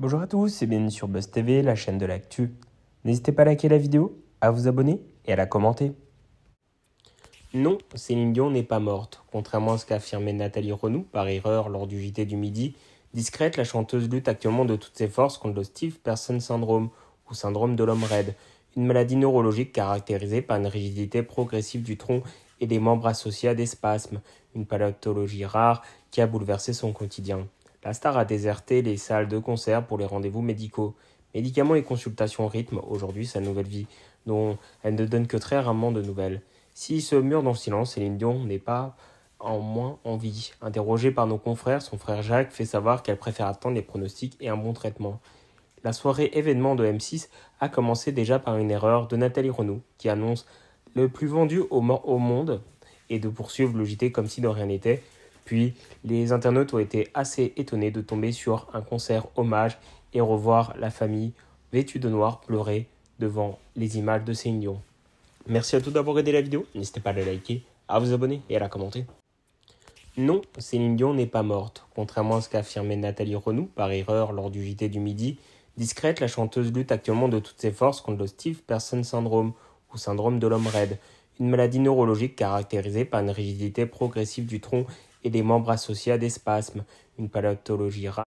Bonjour à tous et bienvenue sur Buzz TV, la chaîne de l'actu. N'hésitez pas à liker la vidéo, à vous abonner et à la commenter. Non, Céline Dion n'est pas morte. Contrairement à ce qu'a affirmé Nathalie Renou par erreur lors du JT du midi, discrète, la chanteuse lutte actuellement de toutes ses forces contre le Steve Person Syndrome ou syndrome de l'homme raide, une maladie neurologique caractérisée par une rigidité progressive du tronc et des membres associés à des spasmes, une pathologie rare qui a bouleversé son quotidien la star a déserté les salles de concert pour les rendez-vous médicaux. Médicaments et consultations rythment aujourd'hui sa nouvelle vie, dont elle ne donne que très rarement de nouvelles. Si ce mur dans le silence, Céline Dion n'est pas en moins en vie. Interrogée par nos confrères, son frère Jacques fait savoir qu'elle préfère attendre les pronostics et un bon traitement. La soirée événement de M6 a commencé déjà par une erreur de Nathalie Renaud, qui annonce le plus vendu au, au monde et de poursuivre le JT comme si de rien n'était, puis, les internautes ont été assez étonnés de tomber sur un concert hommage et revoir la famille vêtue de noir pleurer devant les images de Céline Dion. Merci à tous d'avoir aidé la vidéo. N'hésitez pas à la liker, à vous abonner et à la commenter. Non, Céline Dion n'est pas morte. Contrairement à ce qu'affirmait Nathalie Renou par erreur lors du JT du midi, discrète, la chanteuse lutte actuellement de toutes ses forces contre le Steve Person Syndrome ou syndrome de l'homme raide, une maladie neurologique caractérisée par une rigidité progressive du tronc et des membres associés à des spasmes, une paléontologie rare.